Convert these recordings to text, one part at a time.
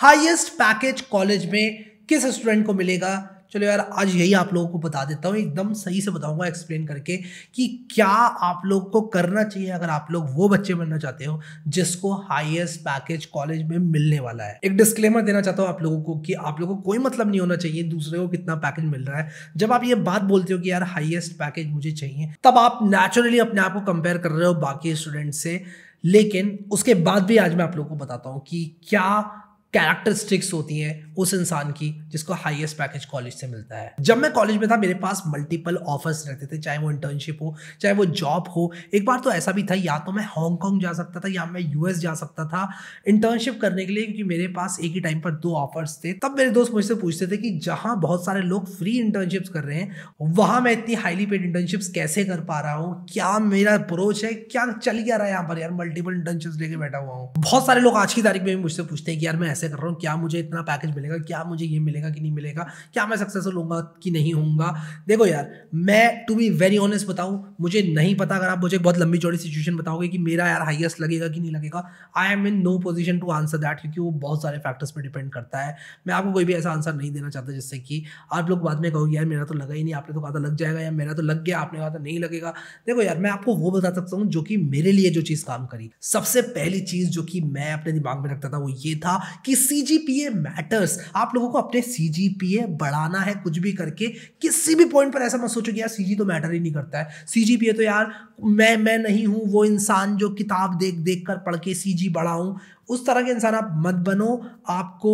Highest package college में किस student को मिलेगा चलो यार आज यही आप लोगों को बता देता हूँ एकदम सही से बताऊंगा एक्सप्लेन करके कि क्या आप लोग को करना चाहिए अगर आप लोग वो बच्चे बनना चाहते हो जिसको हाईएस्ट पैकेज कॉलेज में मिलने वाला है एक डिस्क्लेमर देना चाहता हूँ आप लोगों को कि आप लोगों को कोई मतलब नहीं होना चाहिए दूसरे को कितना पैकेज मिल रहा है जब आप ये बात बोलते हो कि यार हाइएस्ट पैकेज मुझे चाहिए तब आप नेचुरली अपने आप को कंपेयर कर रहे हो बाकी स्टूडेंट से लेकिन उसके बाद भी आज मैं आप लोगों को बताता हूँ कि क्या कैरेक्टरिस्टिक्स होती हैं उस इंसान की जिसको हाईएस्ट पैकेज कॉलेज से मिलता है जब मैं कॉलेज में था मेरे पास मल्टीपल ऑफर्स रहते थे चाहे वो इंटर्नशिप हो चाहे वो जॉब हो एक बार तो ऐसा भी था या तो मैं हांगकॉन्ग जा सकता था या मैं यूएस जा सकता था इंटर्नशिप करने के लिए क्योंकि मेरे पास एक ही टाइम पर दो ऑफर्स थे तब मेरे दोस्त मुझसे पूछते थे कि जहाँ बहुत सारे लोग फ्री इंटर्नशिप कर रहे हैं वहाँ मैं इतनी हाईली पेड इंटर्नशिप कैसे कर पा रहा हूँ क्या मेरा अप्रोच है क्या चल गया रहा है यहाँ पर यार मल्टीपल इंटर्नशिप लेके बैठा हुआ हूँ बहुत सारे लोग आज की तारीख में भी मुझसे पूछते हैं कि यार मैं ऐसे कर रहा हूँ क्या मुझे इतना पैकेज मिलेगा मिलेगा क्या मुझे ये मिलेगा कि नहीं मिलेगा क्या मैं सक्सेसफुल होऊंगा कि नहीं होऊंगा देखो यार मैं टू बी वेरी ऑनेस्ट बताऊँ मुझे नहीं पता अगर आप मुझे बहुत लंबी चौड़ी सिचुएशन बताओगे कि मेरा यार हाइएस्ट लगेगा कि नहीं लगेगा I am in no position to answer that क्योंकि वो बहुत सारे फैक्टर्स पर डिपेंड करता है मैं आपको कोई भी ऐसा आंसर नहीं देना चाहता जिससे कि आप लोग बाद में कहोगे यार मेरा तो लगा ही नहीं आपने तो कहा था लग जाएगा या मेरा तो लग गया आपने कहा था नहीं लगेगा देखो यार मैं आपको वो बता सकता हूँ जो कि मेरे लिए जो चीज़ काम करी सबसे पहली चीज़ जो कि मैं अपने दिमाग में रखता था वो ये था कि C G P A matters leaders आप लोगों को अपने सी बढ़ाना है कुछ भी करके किसी भी पॉइंट पर ऐसा मत सोचो कि यार सी तो मैटर ही नहीं करता है सी तो यार मैं मैं नहीं हूँ वो इंसान जो किताब देख देख कर पढ़ के सी जी बढ़ाऊँ उस तरह के इंसान आप मत बनो आपको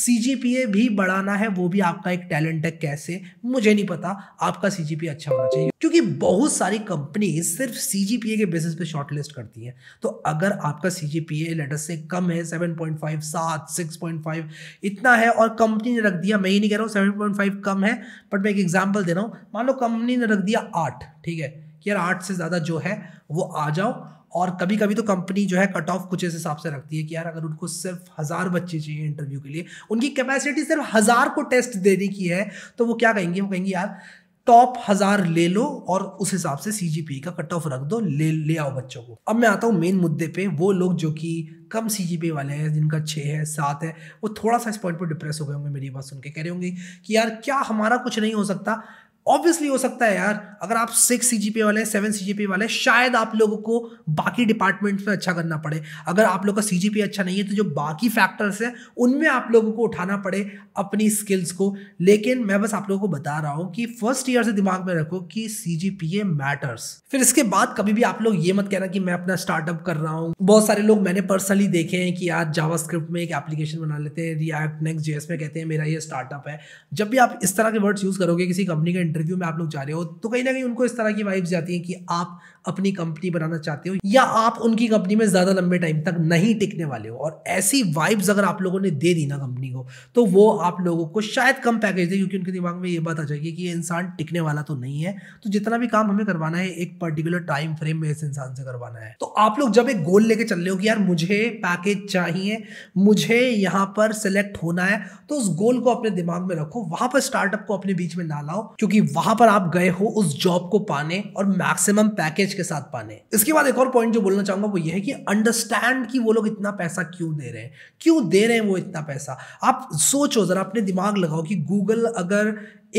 सी भी बढ़ाना है वो भी आपका एक टैलेंट है कैसे मुझे नहीं पता आपका सी अच्छा होना चाहिए क्योंकि बहुत सारी कंपनी सिर्फ सी के बेसिस पे शॉर्टलिस्ट करती हैं तो अगर आपका सी जी पी से कम है सेवन पॉइंट फाइव सात सिक्स पॉइंट फाइव इतना है और कंपनी ने रख दिया मैं ही नहीं कह रहा हूँ सेवन पॉइंट फाइव कम है बट मैं एक एग्जाम्पल दे रहा हूँ मान लो कंपनी ने रख दिया आठ ठीक है कि यार आठ से ज़्यादा जो है वो आ जाओ और कभी कभी तो कंपनी जो है कट ऑफ कुछ इस हिसाब से रखती है कि यार अगर उनको सिर्फ हज़ार बच्चे चाहिए इंटरव्यू के लिए उनकी कैपेसिटी सिर्फ हज़ार को टेस्ट देने की है तो वो क्या कहेंगे वो कहेंगे यार टॉप हज़ार ले लो और उस हिसाब से सी e का कट ऑफ रख दो ले ले आओ बच्चों को अब मैं आता हूँ मेन मुद्दे पे वो लोग जो कि कम सी e वाले हैं जिनका छः है सात है वो थोड़ा सा इस पॉइंट पर डिप्रेस हो गए होंगे मेरी बात सुन के कह रहे होंगे कि यार क्या हमारा कुछ नहीं हो सकता ऑब्वियसली हो सकता है यार अगर आप सिक्स सी वाले हैं सेवन सी वाले हैं शायद आप लोगों को बाकी डिपार्टमेंट्स में अच्छा करना पड़े अगर आप लोग का सी अच्छा नहीं है तो जो बाकी फैक्टर्स हैं उनमें आप लोगों को उठाना पड़े अपनी स्किल्स को लेकिन मैं बस आप लोगों को बता रहा हूँ कि फर्स्ट ईयर से दिमाग में रखो कि सी मैटर्स फिर इसके बाद कभी भी आप लोग ये मत कहना कि मैं अपना स्टार्टअप कर रहा हूँ बहुत सारे लोग मैंने पर्सनली देखे हैं कि यार जावा में एक एप्लीकेशन बना लेते हैं रिएक्ट नेक्स्ट जेएस में कहते हैं मेरा ये स्टार्टअप है जब भी आप इस तरह के वर्ड्स यूज़ करोगे किसी कंपनी के इंटरव्यू में आप लोग जा रहे हो तो कहीं ना कहीं उनको इस तरह की वाइब्स जाती हैं कि आप अपनी कंपनी बनाना चाहते हो या आप उनकी कंपनी में ज़्यादा लंबे टाइम तक नहीं टिकने वाले हो और ऐसी वाइब्स अगर आप लोगों ने दे दी ना कंपनी को तो वो आप लोगों को शायद कम पैकेज दे क्योंकि उनके दिमाग में ये बात आ जाएगी कि ये इंसान टिकने वाला तो नहीं है तो जितना भी काम हमें करवाना है एक पर्टिकुलर टाइम फ्रेम में इस इंसान से करवाना है तो आप लोग जब एक गोल लेके चल रहे हो कि यार मुझे पैकेज चाहिए मुझे यहाँ पर सिलेक्ट होना है तो उस गोल को अपने दिमाग में रखो वहां पर स्टार्टअप को अपने बीच में ना लाओ क्योंकि वहां पर आप गए हो उस जॉब को पाने और मैक्सिमम पैकेज के साथ पाने इसके बाद एक और पॉइंट जो बोलना चाहूंगा वो ये है कि अंडरस्टैंड कि वो लोग इतना पैसा क्यों दे रहे हैं क्यों दे रहे हैं वो इतना पैसा आप सोचो ज़रा अपने दिमाग लगाओ कि गूगल अगर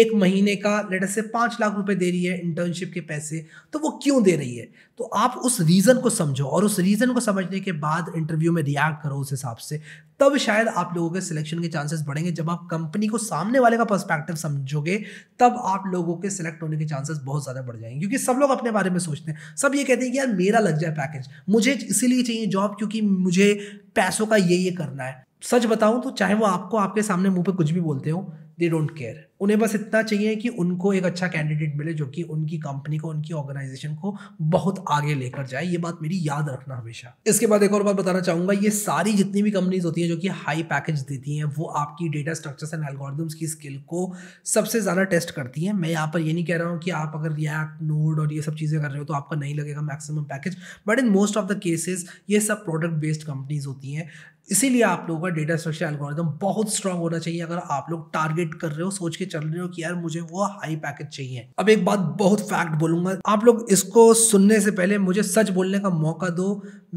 एक महीने का लेटर से पाँच लाख रुपए दे रही है इंटर्नशिप के पैसे तो वो क्यों दे रही है तो आप उस रीज़न को समझो और उस रीज़न को समझने के बाद इंटरव्यू में रिएक्ट करो उस हिसाब से तब शायद आप लोगों के सिलेक्शन के चांसेस बढ़ेंगे जब आप कंपनी को सामने वाले का पर्सपेक्टिव समझोगे तब आप लोगों के सिलेक्ट होने के चांसेस बहुत ज़्यादा बढ़ जाएंगे क्योंकि सब लोग अपने बारे में सोचते हैं सब ये कहते हैं कि यार मेरा लग जाए पैकेज मुझे इसीलिए चाहिए जॉब क्योंकि मुझे पैसों का ये ये करना है सच बताऊं तो चाहे वो आपको आपके सामने मुंह पे कुछ भी बोलते हो दे डोंट केयर उन्हें बस इतना चाहिए कि उनको एक अच्छा कैंडिडेट मिले जो कि उनकी कंपनी को उनकी ऑर्गेनाइजेशन को बहुत आगे लेकर जाए ये बात मेरी याद रखना हमेशा इसके बाद एक और बात बताना चाहूंगा ये सारी जितनी भी कंपनीज होती हैं जो कि हाई पैकेज देती हैं वो आपकी डेटा स्ट्रक्चर्स एंड एल्गोरिदम्स की स्किल को सबसे ज़्यादा टेस्ट करती हैं मैं यहाँ पर ये नहीं कह रहा हूँ कि आप अगर रिएक्ट नोड और ये सब चीज़ें कर रहे हो तो आपका नहीं लगेगा maximum package but in most of the cases ये सब प्रोडक्ट बेस्ड कंपनीज होती हैं इसीलिए आप लोगों का डेटा स्ट्रक्चर एल्गोरिदम बहुत स्ट्रांग होना चाहिए अगर आप लोग टारगेट टारगेट कर रहे हो सोच के चल रहे हो कि यार मुझे वो हाई पैकेज चाहिए अब एक बात बहुत फैक्ट बोलूंगा आप लोग इसको सुनने से पहले मुझे सच बोलने का मौका दो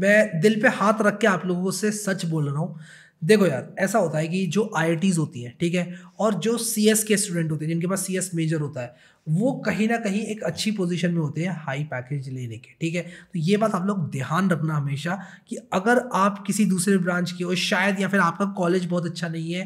मैं दिल पे हाथ रख के आप लोगों से सच बोल रहा हूँ देखो यार ऐसा होता है कि जो आई होती हैं ठीक है और जो सी के स्टूडेंट होते हैं जिनके पास सी मेजर होता है वो कहीं ना कहीं एक अच्छी पोजीशन में होते हैं हाई पैकेज लेने के ठीक है तो ये बात आप लोग ध्यान रखना हमेशा कि अगर आप किसी दूसरे ब्रांच के हो शायद या फिर आपका कॉलेज बहुत अच्छा नहीं है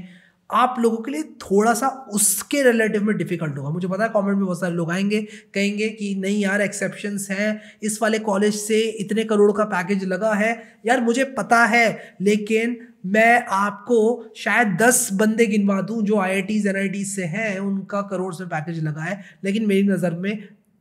आप लोगों के लिए थोड़ा सा उसके रिलेटिव में डिफिकल्ट होगा मुझे पता है कमेंट में बहुत सारे लोग आएंगे कहेंगे कि नहीं यार एक्सेप्शंस हैं इस वाले कॉलेज से इतने करोड़ का पैकेज लगा है यार मुझे पता है लेकिन मैं आपको शायद दस बंदे गिनवा दूं जो आई आई टीज एन आई से हैं उनका करोड़ से पैकेज लगा है लेकिन मेरी नज़र में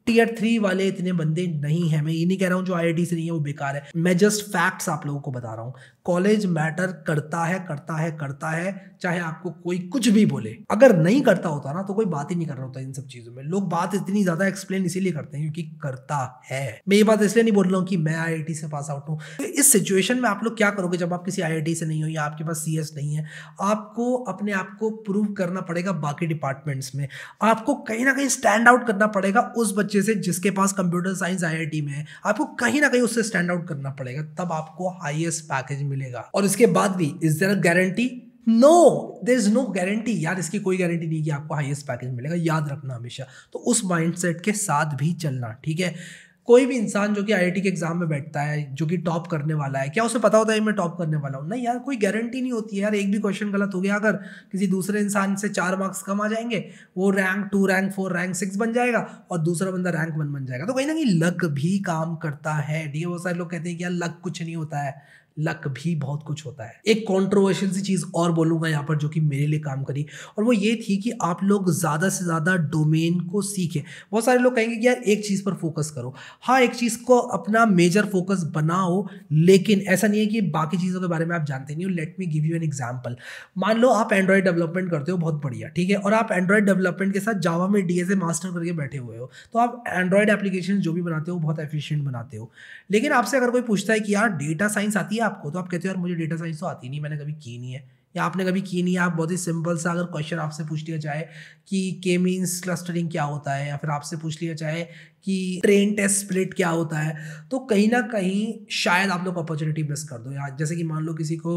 टीयर थ्री वाले इतने बंदे नहीं है मैं ये नहीं कह रहा हूँ जो आई से नहीं है वो बेकार है मैं जस्ट फैक्ट्स आप लोगों को बता रहा हूँ कॉलेज मैटर करता है करता है करता है चाहे आपको कोई कुछ भी बोले अगर नहीं करता होता ना तो कोई बात ही नहीं कर रहा होता इन सब चीज़ों में लोग बात इतनी ज़्यादा एक्सप्लेन इसीलिए करते हैं क्योंकि करता है मैं ये बात इसलिए नहीं बोल रहा हूँ कि मैं आई से पास आउट हूँ तो इस सिचुएशन में आप लोग क्या करोगे जब आप किसी आई से नहीं हो या आपके पास सी नहीं है आपको अपने आप को प्रूव करना पड़ेगा बाकी डिपार्टमेंट्स में आपको कहीं ना कहीं स्टैंड आउट करना पड़ेगा उस बच्चे अच्छे से जिसके पास कंप्यूटर साइंस आई में है आपको कहीं ना कहीं उससे स्टैंड आउट करना पड़ेगा तब आपको हाइएस्ट पैकेज मिलेगा और इसके बाद भी is there guarantee no there is no guarantee यार इसकी कोई गारंटी नहीं कि आपको हाईएस्ट पैकेज मिलेगा याद रखना हमेशा तो उस माइंडसेट के साथ भी चलना ठीक है कोई भी इंसान जो कि आई के एग्जाम में बैठता है जो कि टॉप करने वाला है क्या उसे पता होता है मैं टॉप करने वाला हूँ नहीं यार कोई गारंटी नहीं होती है यार एक भी क्वेश्चन गलत हो गया अगर किसी दूसरे इंसान से चार मार्क्स कम आ जाएंगे वो rank two rank four rank six बन जाएगा और दूसरा बंदा रैंक वन बन जाएगा तो कहीं ना कहीं लक भी काम करता है ठीक है बहुत सारे लोग कहते हैं कि यार लक कुछ नहीं होता है लक भी बहुत कुछ होता है एक कॉन्ट्रोवर्शियल सी चीज़ और बोलूँगा यहाँ पर जो कि मेरे लिए काम करी और वो ये थी कि आप लोग ज़्यादा से ज़्यादा डोमेन को सीखें बहुत सारे लोग कहेंगे कि यार एक चीज़ पर फोकस करो हाँ एक चीज़ को अपना मेजर फोकस बनाओ लेकिन ऐसा नहीं है कि बाकी चीज़ों के बारे में आप जानते नहीं हो let me give you an example मान लो आप एंड्रॉयड डेवलपमेंट करते हो बहुत बढ़िया ठीक है और आप एंड्रॉयड डेवलपमेंट के साथ जावा में डी मास्टर करके बैठे हुए हो तो आप एंड्रॉयड एप्लीकेशन जो भी बनाते हो बहुत एफिशियंट बनाते हो लेकिन आपसे अगर कोई पूछता है कि यार डेटा साइंस आती है आपको तो आप कहते हो यार मुझे डेटा साइंस तो आती नहीं मैंने कभी की नहीं है या आपने कभी की नहीं है आप बहुत ही सिंपल सा अगर क्वेश्चन आपसे पूछ लिया जाए कि के मीन्स क्लस्टरिंग क्या होता है या फिर आपसे पूछ लिया जाए कि ट्रेन टेस्ट स्प्लिट क्या होता है तो कहीं ना कहीं शायद आप लोग अपॉर्चुनिटी मिस कर दो या जैसे कि मान लो किसी को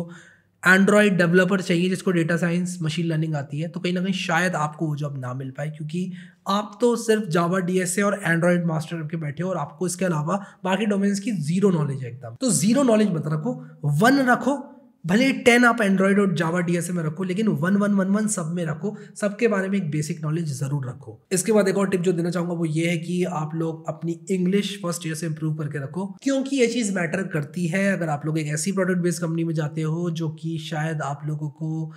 एंड्रॉयड डेवलपर चाहिए जिसको डेटा साइंस मशीन लर्निंग आती है तो कहीं ना कहीं शायद आपको वो जॉब ना मिल पाए क्योंकि आप तो सिर्फ जावा डीएसए और एंड्रॉयड मास्टर करके बैठे हो और आपको इसके अलावा बाकी डोमेन्स की जीरो नॉलेज है एकदम तो जीरो नॉलेज मत रखो वन रखो भले टेन आप एंड्रॉयड और जावा डीएसए में रखो लेकिन वन वन वन वन सब में रखो सबके बारे में एक बेसिक नॉलेज जरूर रखो इसके बाद एक और टिप जो देना चाहूंगा वो ये है कि आप लोग अपनी इंग्लिश फर्स्ट ईयर से इंप्रूव करके रखो क्योंकि ये चीज़ मैटर करती है अगर आप लोग एक ऐसी प्रोडक्ट बेस्ड कंपनी में जाते हो जो कि शायद आप लोगों को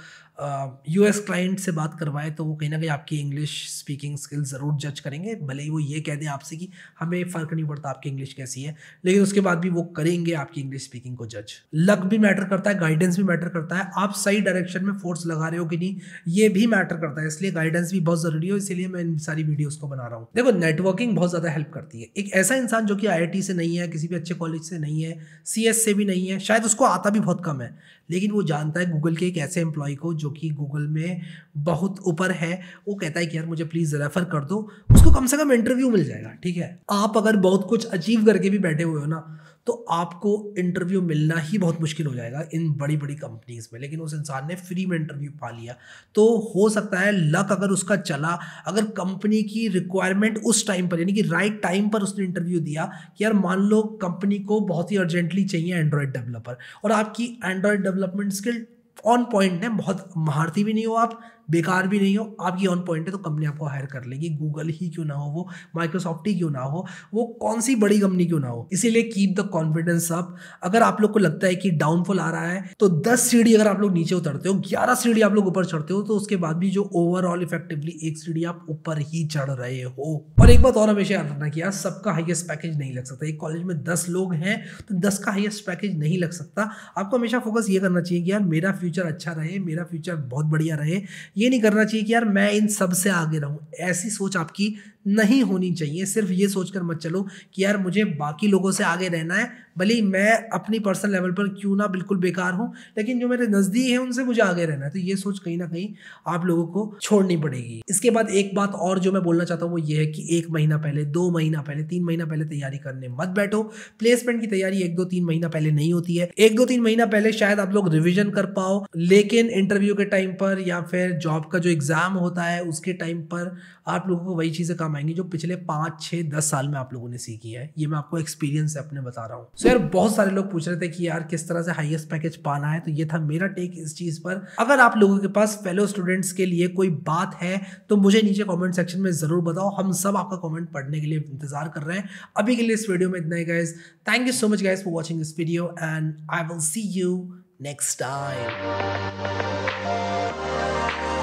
यूएस क्लाइंट से बात करवाए तो वो कहीं ना कहीं आपकी इंग्लिश स्पीकिंग स्किल ज़रूर जज करेंगे भले ही वो ये कह दें आपसे कि हमें फ़र्क नहीं पड़ता आपकी इंग्लिश कैसी है लेकिन उसके बाद भी वो करेंगे आपकी इंग्लिश स्पीकिंग को जज लक भी मैटर करता है गाइडेंस भी मैटर करता है आप सही डायरेक्शन में फोर्स लगा रहे हो कि नहीं ये भी मैटर करता है इसलिए गाइडेंस भी बहुत ज़रूरी हो इसीलिए मैं इन सारी वीडियोज़ को बना रहा हूँ देखो नेटवर्किंग बहुत ज़्यादा हेल्प करती है एक ऐसा इंसान जो कि आई से नहीं है किसी भी अच्छे कॉलेज से नहीं है सी से भी नहीं है शायद उसको आता भी बहुत कम है लेकिन वो जानता है गूगल के एक ऐसे एम्प्लॉय को जो कि गूगल में बहुत ऊपर है वो कहता है कि यार मुझे प्लीज़ रेफ़र कर दो उसको कम से कम इंटरव्यू मिल जाएगा ठीक है आप अगर बहुत कुछ अचीव करके भी बैठे हुए हो ना तो आपको इंटरव्यू मिलना ही बहुत मुश्किल हो जाएगा इन बड़ी बड़ी कंपनीज़ में लेकिन उस इंसान ने फ्री में इंटरव्यू पा लिया तो हो सकता है लक अगर उसका चला अगर कंपनी की रिक्वायरमेंट उस टाइम पर यानी कि राइट टाइम पर उसने इंटरव्यू दिया कि यार मान लो कंपनी को बहुत ही अर्जेंटली चाहिए एंड्रॉयड डेवलपर और आपकी Android development skill on point है बहुत महारती भी नहीं हो आप बेकार भी नहीं हो आपकी ऑन पॉइंट है तो कंपनी आपको हायर कर लेगी गूगल ही क्यों ना हो वो माइक्रोसॉफ्ट ही क्यों ना हो वो कौन सी बड़ी कंपनी क्यों ना हो इसीलिए कीप द कॉन्फिडेंस अप अगर आप लोग को लगता है कि डाउनफॉल आ रहा है तो दस सीढ़ी अगर आप लोग नीचे उतरते हो ग्यारह सीढ़ी आप लोग ऊपर चढ़ते हो तो उसके बाद भी जो ओवरऑल इफेक्टिवली एक सीढ़ी आप ऊपर ही चढ़ रहे हो और एक बात और हमेशा याद रखना कि यार सबका हाइएस्ट पैकेज नहीं लग सकता एक कॉलेज में दस लोग हैं तो दस का हाइएस्ट पैकेज नहीं लग सकता आपको हमेशा फोकस ये करना चाहिए कि यार मेरा फ्यूचर अच्छा रहे मेरा फ्यूचर बहुत बढ़िया रहे ये नहीं करना चाहिए कि यार मैं इन सब से आगे रहूँ ऐसी सोच आपकी नहीं होनी चाहिए सिर्फ ये सोचकर मत चलो कि यार मुझे बाकी लोगों से आगे रहना है भले मैं अपनी पर्सनल लेवल पर क्यों ना बिल्कुल बेकार हूँ लेकिन जो मेरे नज़दीक हैं उनसे मुझे आगे रहना है तो ये सोच कहीं ना कहीं आप लोगों को छोड़नी पड़ेगी इसके बाद एक बात और जो मैं बोलना चाहता हूँ वो ये है कि एक महीना पहले दो महीना पहले तीन महीना पहले तैयारी करने मत बैठो प्लेसमेंट की तैयारी एक दो तीन महीना पहले नहीं होती है एक दो तीन महीना पहले शायद आप लोग रिविजन कर पाओ लेकिन इंटरव्यू के टाइम पर या फिर जॉब का जो एग्ज़ाम होता है उसके टाइम पर आप लोगों को वही चीज़ें काम आएंगी जो पिछले पाँच छः दस साल में आप लोगों ने सीखी है ये मैं आपको एक्सपीरियंस अपने बता रहा हूँ सो so यार बहुत सारे लोग पूछ रहे थे कि यार किस तरह से हाईएस्ट पैकेज पाना है तो ये था मेरा टेक इस चीज़ पर अगर आप लोगों के पास फेलो स्टूडेंट्स के लिए कोई बात है तो मुझे नीचे कॉमेंट सेक्शन में ज़रूर बताओ हम सब आपका कॉमेंट पढ़ने के लिए इंतजार कर रहे हैं अभी के लिए इस वीडियो में इतना ही guys thank you so much guys for watching this video and I will see you next time.